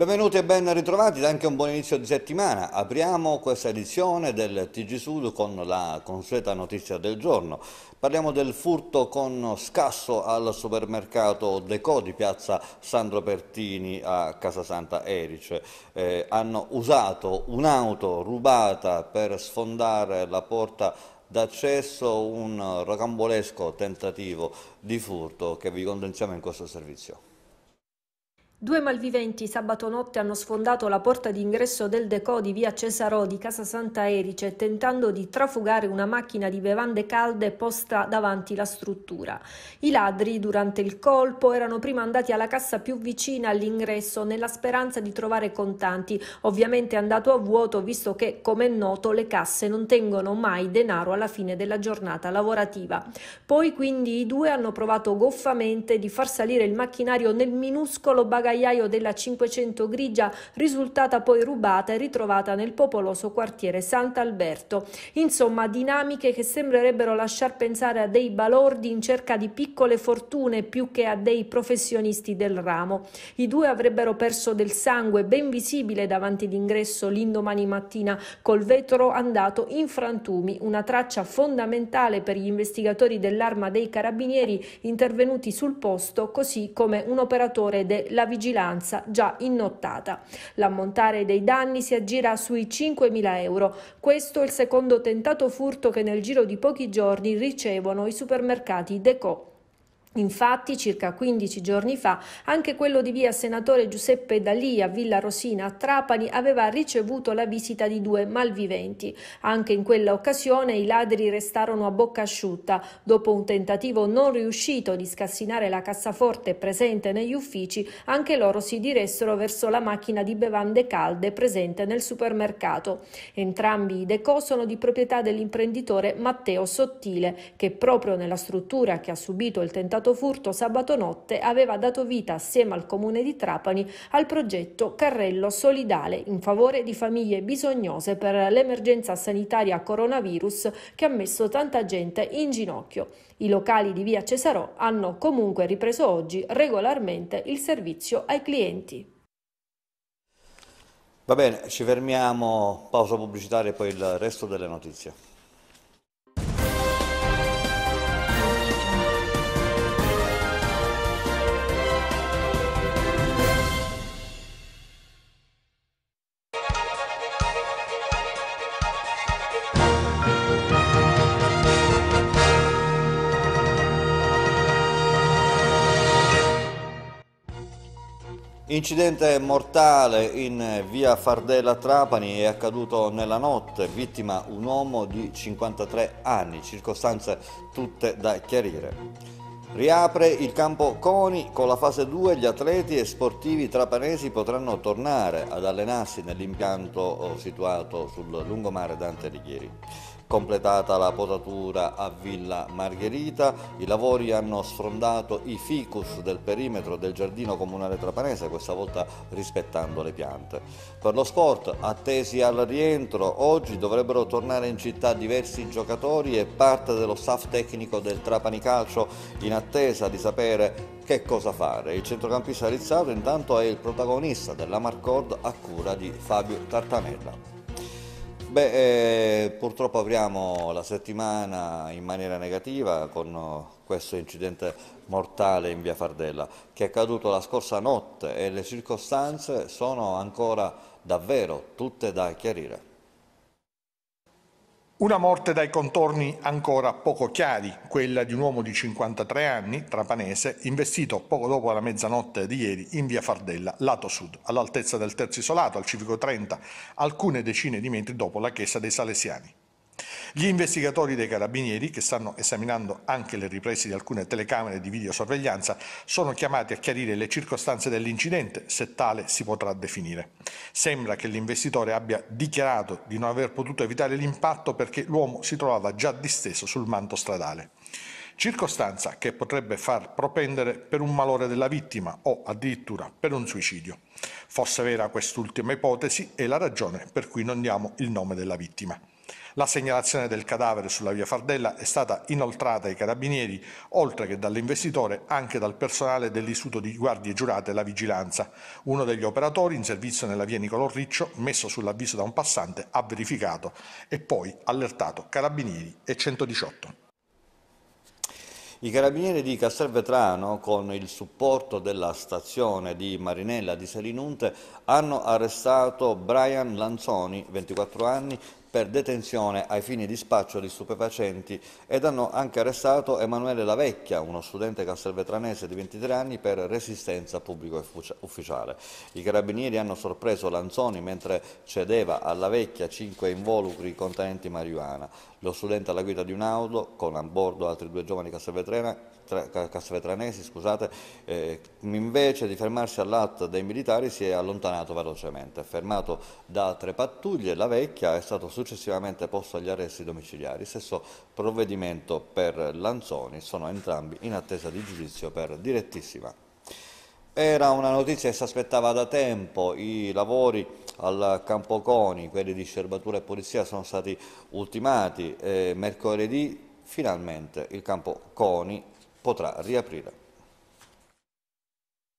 Benvenuti e ben ritrovati, anche un buon inizio di settimana. Apriamo questa edizione del TG Sud con la consueta notizia del giorno. Parliamo del furto con scasso al supermercato Deco di piazza Sandro Pertini a Casa Santa Erice. Eh, hanno usato un'auto rubata per sfondare la porta d'accesso, un rocambolesco tentativo di furto che vi condensiamo in questo servizio. Due malviventi sabato notte hanno sfondato la porta d'ingresso del Decò di via Cesarò di Casa Santa Erice tentando di trafugare una macchina di bevande calde posta davanti la struttura. I ladri, durante il colpo, erano prima andati alla cassa più vicina all'ingresso nella speranza di trovare contanti, ovviamente andato a vuoto visto che, come è noto, le casse non tengono mai denaro alla fine della giornata lavorativa. Poi quindi i due hanno provato goffamente di far salire il macchinario nel minuscolo bagaglio bagagliaio della 500 grigia, risultata poi rubata e ritrovata nel popoloso quartiere Sant'Alberto. Insomma, dinamiche che sembrerebbero lasciar pensare a dei balordi in cerca di piccole fortune più che a dei professionisti del ramo. I due avrebbero perso del sangue ben visibile davanti l'ingresso l'indomani mattina col vetro andato in frantumi, una traccia fondamentale per gli investigatori dell'arma dei carabinieri intervenuti sul posto, così come un operatore della vigilanza vigilanza già innottata. L'ammontare dei danni si aggira sui 5.000 euro. Questo è il secondo tentato furto che nel giro di pochi giorni ricevono i supermercati Deco Infatti, circa 15 giorni fa, anche quello di via Senatore Giuseppe D'Alì a Villa Rosina a Trapani aveva ricevuto la visita di due malviventi. Anche in quella occasione i ladri restarono a bocca asciutta. Dopo un tentativo non riuscito di scassinare la cassaforte presente negli uffici, anche loro si diressero verso la macchina di bevande calde presente nel supermercato. Entrambi i decò sono di proprietà dell'imprenditore Matteo Sottile, che proprio nella struttura che ha subito il tentativo tentato furto sabato notte aveva dato vita assieme al comune di Trapani al progetto Carrello Solidale in favore di famiglie bisognose per l'emergenza sanitaria coronavirus che ha messo tanta gente in ginocchio. I locali di via Cesarò hanno comunque ripreso oggi regolarmente il servizio ai clienti. Va bene, ci fermiamo, pausa pubblicitaria e poi il resto delle notizie. Incidente mortale in via Fardella Trapani è accaduto nella notte, vittima un uomo di 53 anni, circostanze tutte da chiarire. Riapre il campo CONI, con la fase 2 gli atleti e sportivi trapanesi potranno tornare ad allenarsi nell'impianto oh, situato sul lungomare Dante Alighieri. Completata la potatura a Villa Margherita, i lavori hanno sfrondato i ficus del perimetro del giardino comunale trapanese, questa volta rispettando le piante. Per lo sport, attesi al rientro, oggi dovrebbero tornare in città diversi giocatori e parte dello staff tecnico del Trapani Calcio in attesa di sapere che cosa fare. Il centrocampista Rizzato intanto è il protagonista della Marcord a cura di Fabio Tartanella. Beh, eh, purtroppo apriamo la settimana in maniera negativa con oh, questo incidente mortale in via Fardella che è accaduto la scorsa notte e le circostanze sono ancora davvero tutte da chiarire. Una morte dai contorni ancora poco chiari, quella di un uomo di 53 anni, trapanese, investito poco dopo la mezzanotte di ieri in via Fardella, lato sud, all'altezza del terzo isolato, al civico 30, alcune decine di metri dopo la chiesa dei Salesiani. Gli investigatori dei carabinieri, che stanno esaminando anche le riprese di alcune telecamere di videosorveglianza, sono chiamati a chiarire le circostanze dell'incidente, se tale si potrà definire. Sembra che l'investitore abbia dichiarato di non aver potuto evitare l'impatto perché l'uomo si trovava già disteso sul manto stradale circostanza che potrebbe far propendere per un malore della vittima o addirittura per un suicidio. Fosse vera quest'ultima ipotesi è la ragione per cui non diamo il nome della vittima. La segnalazione del cadavere sulla via Fardella è stata inoltrata ai carabinieri, oltre che dall'investitore, anche dal personale dell'Istituto di Guardie Giurate e la Vigilanza. Uno degli operatori in servizio nella via Nicolò Riccio, messo sull'avviso da un passante, ha verificato e poi allertato carabinieri e 118. I carabinieri di Castelvetrano, con il supporto della stazione di Marinella di Selinunte, hanno arrestato Brian Lanzoni, 24 anni, per detenzione ai fini di spaccio di stupefacenti ed hanno anche arrestato Emanuele Lavecchia, uno studente castelvetranese di 23 anni per resistenza a pubblico ufficiale. I carabinieri hanno sorpreso Lanzoni mentre cedeva alla vecchia cinque involucri contenenti marijuana. Lo studente alla guida di un auto, con a bordo altri due giovani castelvetrenesi, Castelvetranesi, scusate, eh, invece di fermarsi all'atto dei militari si è allontanato velocemente, fermato da tre pattuglie, la vecchia è stato successivamente posto agli arresti domiciliari, stesso provvedimento per Lanzoni, sono entrambi in attesa di giudizio per direttissima. Era una notizia che si aspettava da tempo, i lavori al Campo Coni, quelli di Scerbatura e Polizia sono stati ultimati, eh, mercoledì finalmente il Campo Campoconi potrà riaprire.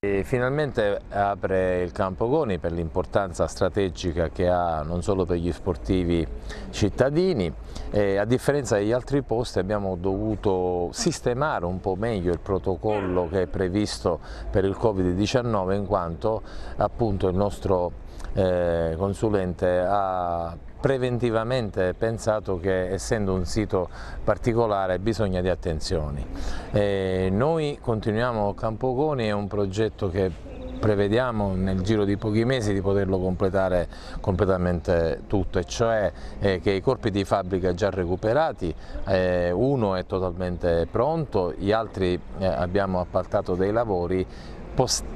E finalmente apre il campo Goni per l'importanza strategica che ha non solo per gli sportivi cittadini, e a differenza degli altri posti abbiamo dovuto sistemare un po' meglio il protocollo che è previsto per il Covid-19 in quanto appunto il nostro eh, consulente ha preventivamente pensato che essendo un sito particolare bisogna di attenzioni. E noi continuiamo Campogoni, è un progetto che prevediamo nel giro di pochi mesi di poterlo completare completamente tutto e cioè eh, che i corpi di fabbrica già recuperati, eh, uno è totalmente pronto, gli altri eh, abbiamo appaltato dei lavori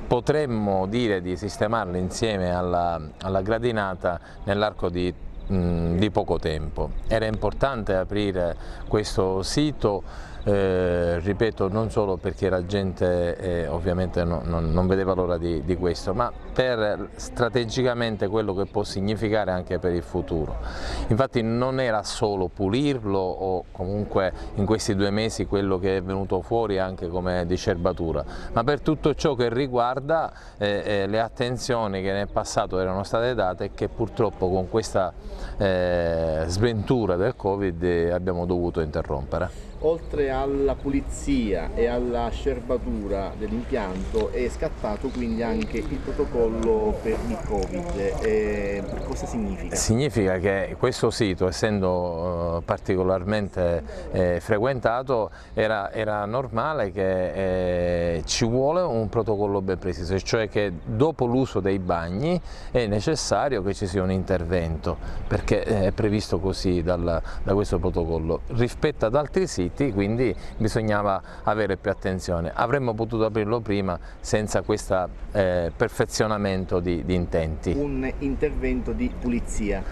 potremmo dire di sistemarli insieme alla, alla gradinata nell'arco di mh, mm, di poco tempo. Era importante aprire questo sito eh, ripeto non solo perché la gente eh, ovviamente no, no, non vedeva l'ora di, di, questo, ma per strategicamente quello che può significare anche per il futuro. Infatti non era solo pulirlo o comunque in questi due mesi quello che è venuto fuori anche come discerbatura ma per tutto ciò che riguarda eh, eh, le attenzioni che nel passato erano state date e che purtroppo con questa eh, sventura del Covid abbiamo dovuto interrompere oltre alla pulizia e alla scerbatura dell'impianto è scattato quindi anche il protocollo per il Covid. E cosa significa? Significa che questo sito, essendo eh, particolarmente eh, frequentato, era, era, normale che eh, ci vuole un protocollo ben preciso, cioè che dopo l'uso dei bagni è necessario che ci sia un intervento, perché è previsto così dal, da questo protocollo. Rispetto ad altri siti stretti, quindi bisognava avere più attenzione. Avremmo potuto aprirlo prima senza questo eh, perfezionamento di, di intenti. Un intervento di pulizia.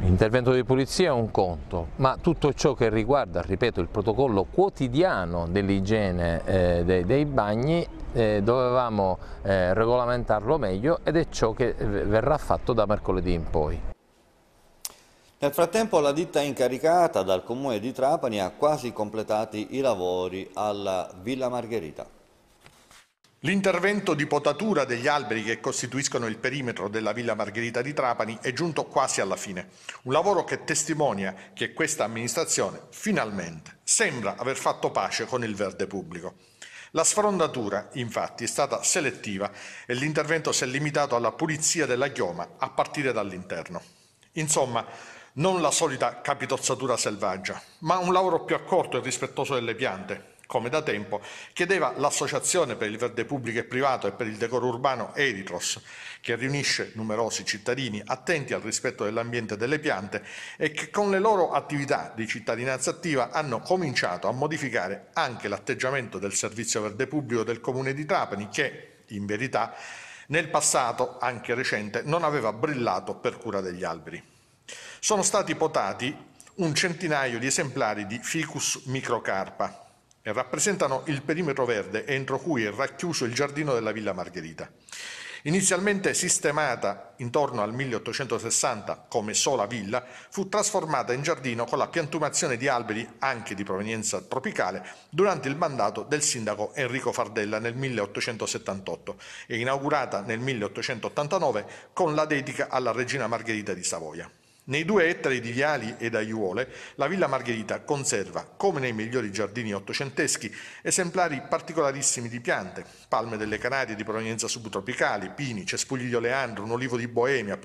L'intervento di pulizia è un conto, ma tutto ciò che riguarda, ripeto, il protocollo quotidiano dell'igiene eh, dei, dei, bagni eh, dovevamo eh, regolamentarlo meglio ed è ciò che eh, verrà fatto da mercoledì in poi. Nel frattempo la ditta incaricata dal comune di Trapani ha quasi completati i lavori alla Villa Margherita. L'intervento di potatura degli alberi che costituiscono il perimetro della Villa Margherita di Trapani è giunto quasi alla fine, un lavoro che testimonia che questa amministrazione finalmente sembra aver fatto pace con il verde pubblico. La sfrondatura, infatti, è stata selettiva e l'intervento si è limitato alla pulizia della chioma a partire dall'interno. Insomma, non la solita capitozzatura selvaggia, ma un lavoro più accorto e rispettoso delle piante, come da tempo chiedeva l'Associazione per il Verde Pubblico e Privato e per il Decoro Urbano Eritros, che riunisce numerosi cittadini attenti al rispetto dell'ambiente e delle piante e che con le loro attività di cittadinanza attiva hanno cominciato a modificare anche l'atteggiamento del Servizio Verde Pubblico del Comune di Trapani che, in verità, nel passato, anche recente, non aveva brillato per cura degli alberi. Sono stati potati un centinaio di esemplari di Ficus microcarpa e rappresentano il perimetro verde entro cui è racchiuso il giardino della Villa Margherita. Inizialmente sistemata intorno al 1860 come sola villa, fu trasformata in giardino con la piantumazione di alberi anche di provenienza tropicale durante il mandato del sindaco Enrico Fardella nel 1878 e inaugurata nel 1889 con la dedica alla regina Margherita di Savoia. Nei due ettari di viali ed aiuole, la Villa Margherita conserva, come nei migliori giardini ottocenteschi, esemplari particolarissimi di piante, palme delle Canarie di provenienza subtropicale, pini, cespugli di oleandro, un olivo di Boemia,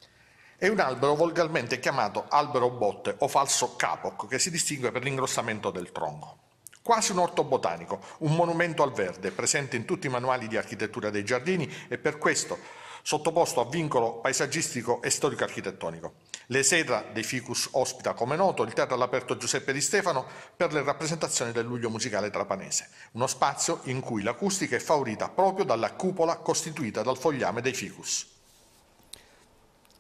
e un albero volgarmente chiamato albero botte o falso capoc, che si distingue per l'ingrossamento del tronco. Quasi un orto botanico, un monumento al verde, presente in tutti i manuali di architettura dei giardini e per questo sottoposto a vincolo paesaggistico e storico-architettonico. L'esedra dei Ficus ospita, come noto, il teatro all'aperto Giuseppe Di Stefano per le rappresentazioni del luglio musicale trapanese, uno spazio in cui l'acustica è favorita proprio dalla cupola costituita dal fogliame dei Ficus.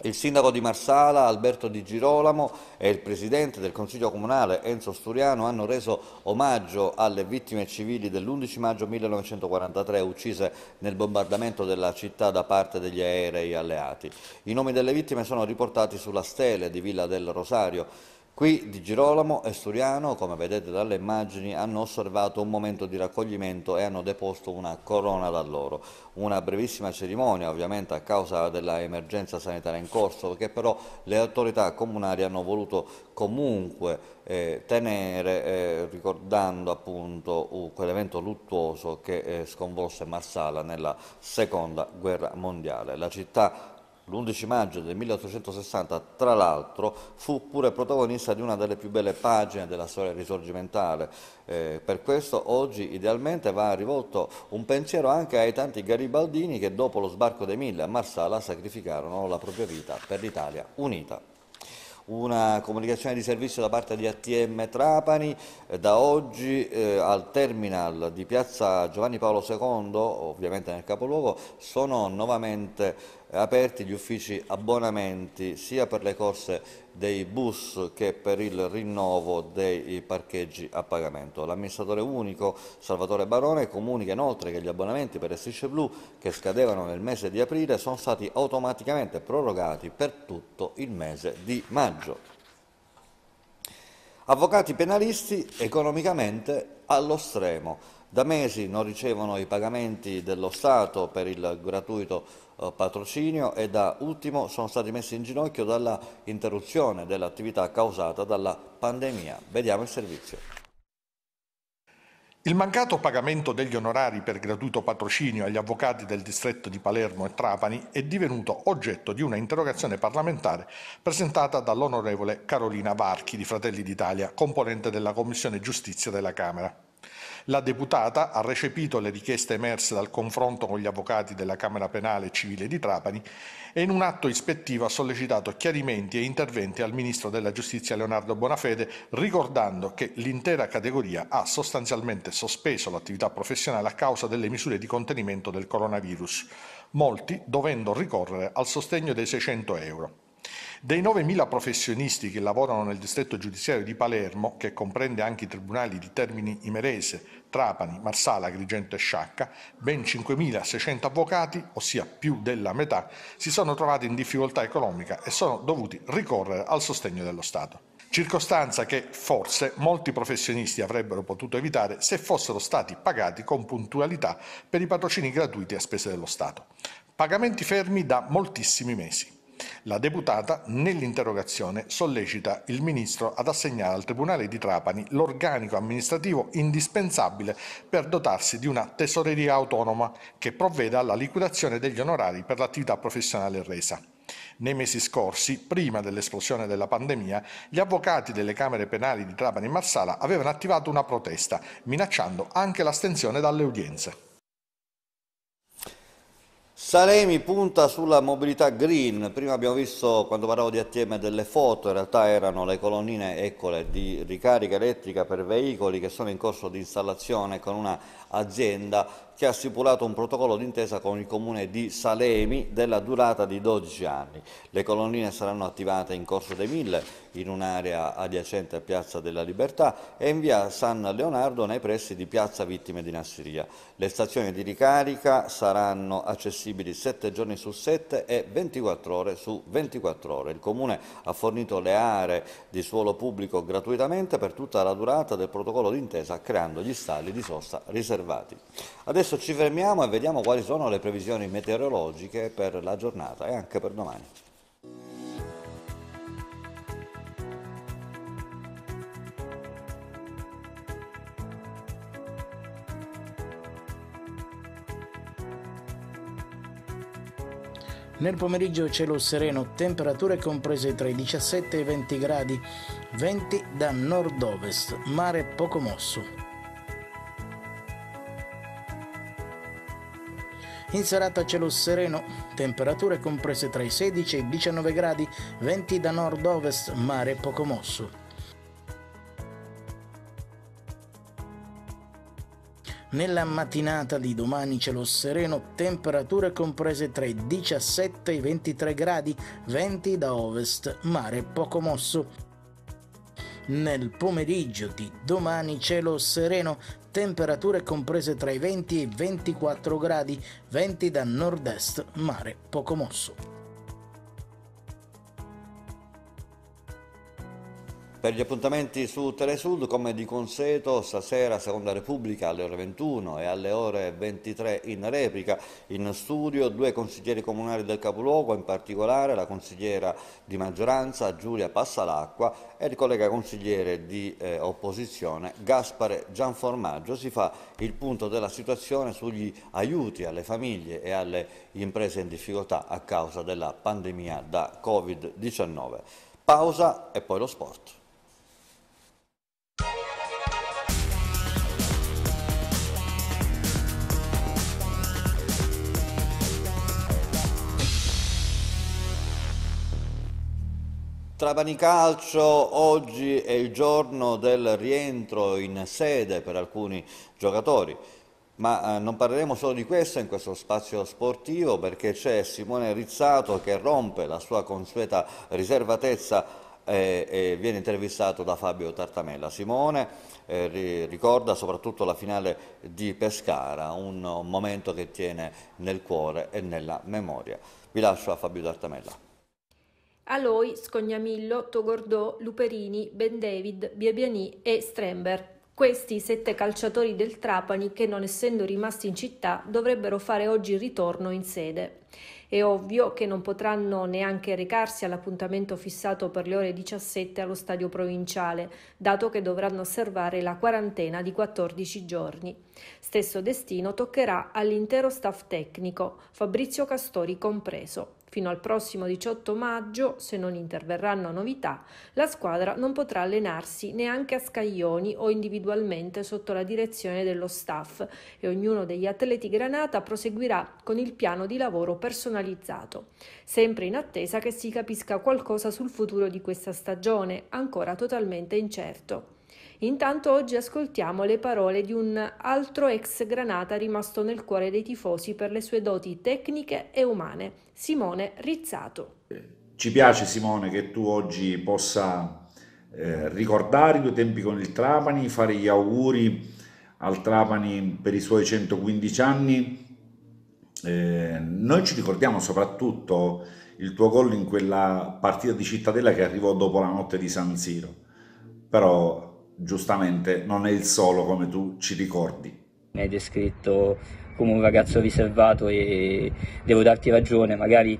Il sindaco di Marsala, Alberto Di Girolamo, e il presidente del Consiglio Comunale, Enzo Sturiano, hanno reso omaggio alle vittime civili dell'11 maggio 1943 uccise nel bombardamento della città da parte degli aerei alleati. I nomi delle vittime sono riportati sulla stele di Villa del Rosario. Qui di Girolamo e Suriano, come vedete dalle immagini, hanno osservato un momento di raccoglimento e hanno deposto una corona da loro. Una brevissima cerimonia, ovviamente a causa dell'emergenza sanitaria in corso, che però le autorità comunali hanno voluto comunque eh, tenere, eh, ricordando appunto uh, quell'evento luttuoso che eh, sconvolse Marsala nella seconda guerra mondiale. La città l'11 maggio del 1860, tra l'altro, fu pure protagonista di una delle più belle pagine della storia risorgimentale. Eh, per questo oggi idealmente va rivolto un pensiero anche ai tanti garibaldini che dopo lo sbarco dei Mille a Marsala sacrificarono la propria vita per l'Italia unita una comunicazione di servizio da parte di ATM Trapani eh, da oggi eh, al terminal di piazza Giovanni Paolo II ovviamente nel capoluogo sono nuovamente aperti gli uffici abbonamenti sia per le corse dei bus che per il rinnovo dei parcheggi a pagamento. L'amministratore unico Salvatore Barone comunica inoltre che gli abbonamenti per le strisce blu che scadevano nel mese di aprile sono stati automaticamente prorogati per tutto il mese di maggio. Avvocati penalisti economicamente allo stremo. Da mesi non ricevono i pagamenti dello Stato per il gratuito eh, patrocinio e da ultimo sono stati messi in ginocchio dalla interruzione dell'attività causata dalla pandemia. Vediamo il servizio. Il mancato pagamento degli onorari per gratuito patrocinio agli avvocati del distretto di Palermo e Trapani è divenuto oggetto di una interrogazione parlamentare presentata dall'onorevole Carolina Varchi di Fratelli d'Italia, componente della Commissione Giustizia della Camera. La deputata ha recepito le richieste emerse dal confronto con gli avvocati della Camera Penale Civile di Trapani e in un atto ispettivo ha sollecitato chiarimenti e interventi al Ministro della Giustizia Leonardo Bonafede, ricordando che l'intera categoria ha sostanzialmente sospeso l'attività professionale a causa delle misure di contenimento del coronavirus, molti dovendo ricorrere al sostegno dei 600 euro. Dei 9.000 professionisti che lavorano nel distretto giudiziario di Palermo, che comprende anche i tribunali di Termini Imerese, Trapani, Marsala, Agrigento e Sciacca, ben 5.600 avvocati, ossia più della metà, si sono trovati in difficoltà economica e sono dovuti ricorrere al sostegno dello Stato. Circostanza che forse molti professionisti avrebbero potuto evitare se fossero stati pagati con puntualità per i patrocini gratuiti a spese dello Stato. Pagamenti fermi da moltissimi mesi. La deputata nell'interrogazione sollecita il Ministro ad assegnare al Tribunale di Trapani l'organico amministrativo indispensabile per dotarsi di una tesoreria autonoma che provveda alla liquidazione degli onorari per l'attività professionale resa. Nei mesi scorsi, prima dell'esplosione della pandemia, gli avvocati delle Camere penali di Trapani e Marsala avevano attivato una protesta, minacciando anche l'astensione dalle udienze. Salemi punta sulla mobilità green, prima abbiamo visto quando parlavo di ATM delle foto, in realtà erano le colonnine eccole di ricarica elettrica per veicoli che sono in corso di installazione con una azienda che ha stipulato un protocollo d'intesa con il comune di Salemi della durata di 12 anni. Le colonnine saranno attivate in Corso dei Mille, in un'area adiacente a Piazza della Libertà e in via San Leonardo nei pressi di Piazza Vittime di Nasseria. Le stazioni di ricarica saranno accessibili 7 giorni su 7 e 24 ore su 24 ore. Il comune ha fornito le aree di suolo pubblico gratuitamente per tutta la durata del protocollo d'intesa creando gli stalli di sosta riservati. Adesso Adesso ci fermiamo e vediamo quali sono le previsioni meteorologiche per la giornata e anche per domani. Nel pomeriggio cielo sereno, temperature comprese tra i 17 e i 20 gradi, venti da nord-ovest, mare poco mosso. In serata cielo sereno, temperature comprese tra i 16 e i 19 gradi, venti da nord-ovest, mare poco mosso. Nella mattinata di domani cielo sereno, temperature comprese tra i 17 e i 23 gradi, venti da ovest, mare poco mosso. Nel pomeriggio di domani cielo sereno, temperature comprese tra i 20 e i 24 gradi, venti da nord-est, mare poco mosso. Per gli appuntamenti su Telesud, come di consueto, stasera Seconda Repubblica alle ore 21 e alle ore 23 in replica. In studio due consiglieri comunali del capoluogo, in particolare la consigliera di maggioranza Giulia Passalacqua e il collega consigliere di eh, opposizione Gaspare Gianformaggio. Si fa il punto della situazione sugli aiuti alle famiglie e alle imprese in difficoltà a causa della pandemia da Covid-19. Pausa e poi lo sport. Trapani Calcio, oggi è il giorno del rientro in sede per alcuni giocatori. Ma eh, non parleremo solo di questo in questo spazio sportivo perché c'è Simone Rizzato che rompe la sua consueta riservatezza eh, e, viene intervistato da Fabio Tartamella. Simone eh, ricorda soprattutto la finale di Pescara, un momento che tiene nel cuore e nella memoria. Vi lascio a Fabio Tartamella. Aloy, Scognamillo, Togordò, Luperini, Ben David, Biebiani e Stremberg. Questi sette calciatori del Trapani che non essendo rimasti in città dovrebbero fare oggi il ritorno in sede. È ovvio che non potranno neanche recarsi all'appuntamento fissato per le ore 17 allo stadio provinciale, dato che dovranno osservare la quarantena di 14 giorni. Stesso destino toccherà all'intero staff tecnico, Fabrizio Castori compreso. Fino al prossimo 18 maggio, se non interverranno novità, la squadra non potrà allenarsi neanche a scaglioni o individualmente sotto la direzione dello staff e ognuno degli atleti Granata proseguirà con il piano di lavoro personalizzato, sempre in attesa che si capisca qualcosa sul futuro di questa stagione, ancora totalmente incerto. Intanto oggi ascoltiamo le parole di un altro ex Granata rimasto nel cuore dei tifosi per le sue doti tecniche e umane, Simone Rizzato. Ci piace Simone che tu oggi possa eh, ricordare i tuoi tempi con il Trapani, fare gli auguri al Trapani per i suoi 115 anni. Eh, noi ci ricordiamo soprattutto il tuo gol in quella partita di Cittadella che arrivò dopo la notte di San Siro, però giustamente non è il solo come tu ci ricordi. Mi hai descritto come un ragazzo riservato e devo darti ragione, magari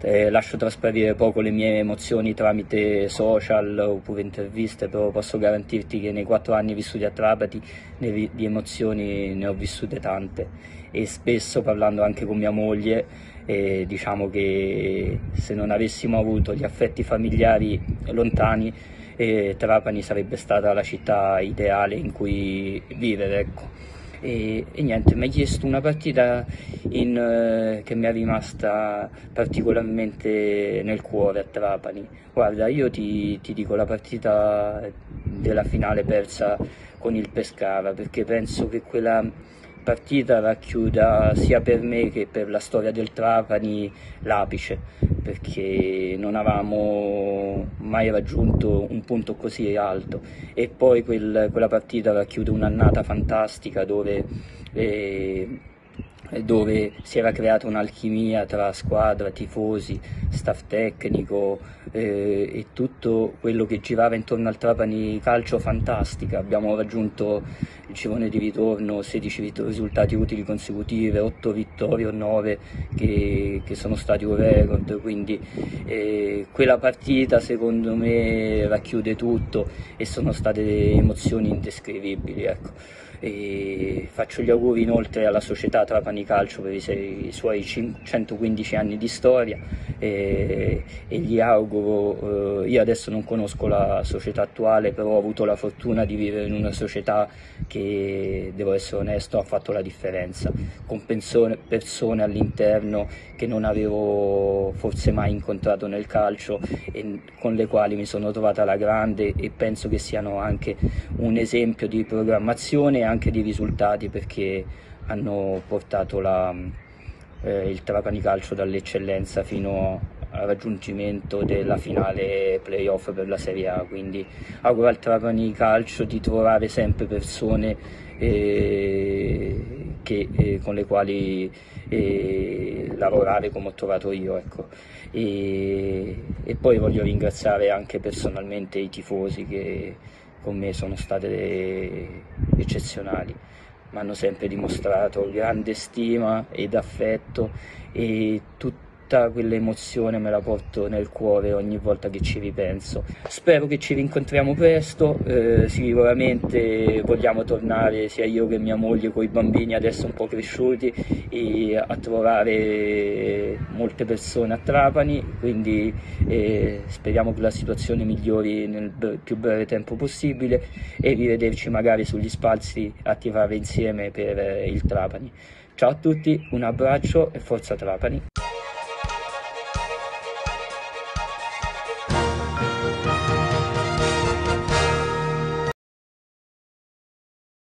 eh, lascio trasparire poco le mie emozioni tramite social oppure interviste, però posso garantirti che nei quattro anni vissuti a Trapati di emozioni ne ho vissute tante e spesso parlando anche con mia moglie eh, diciamo che se non avessimo avuto gli affetti familiari lontani e Trapani sarebbe stata la città ideale in cui vivere. Ecco. E, e, niente, mi ha chiesto una partita in, eh, che mi è rimasta particolarmente nel cuore a Trapani. Guarda, io ti, ti, dico la partita della finale persa con il Pescara, perché penso che quella partita racchiuda sia per me che per la storia del Trapani l'apice, perché non avevamo mai raggiunto un punto così alto e poi quel, quella partita racchiude un'annata fantastica dove eh, eh, dove si era creata un'alchimia tra squadra, tifosi, staff tecnico eh, e tutto quello che girava intorno al Trapani calcio fantastica. Abbiamo raggiunto il girone di ritorno, 16 risultati utili consecutive, 8 vittorie o 9 che, che sono stati un record, quindi eh, quella partita secondo me racchiude tutto e sono state emozioni indescrivibili. Ecco. E faccio gli auguri inoltre alla società Trapani Calcio per i, suoi 115 anni di storia e, e gli auguro, eh, io adesso non conosco la società attuale però ho avuto la fortuna di vivere in una società che devo essere onesto ha fatto la differenza con persone all'interno che non avevo forse mai incontrato nel calcio e con le quali mi sono trovata alla grande e penso che siano anche un esempio di programmazione e anche di risultati perché hanno portato la, eh, il Trapani Calcio dall'eccellenza fino al raggiungimento della finale playoff per la Serie A quindi auguro al Trapani Calcio di trovare sempre persone eh, che, eh, con le quali eh, lavorare come ho trovato io. Ecco. E, e, poi voglio ringraziare anche personalmente i tifosi che con me sono state eccezionali mi hanno sempre dimostrato grande stima ed affetto e tutto tutta quell'emozione me la porto nel cuore ogni volta che ci ripenso. Spero che ci rincontriamo presto, eh, sicuramente vogliamo tornare sia io che mia moglie con i bambini adesso un po' cresciuti a trovare molte persone a Trapani, quindi eh, speriamo che la situazione migliori nel più breve tempo possibile e rivederci magari sugli spazi a tirare insieme per eh, il Trapani. Ciao a tutti, un abbraccio e forza Trapani!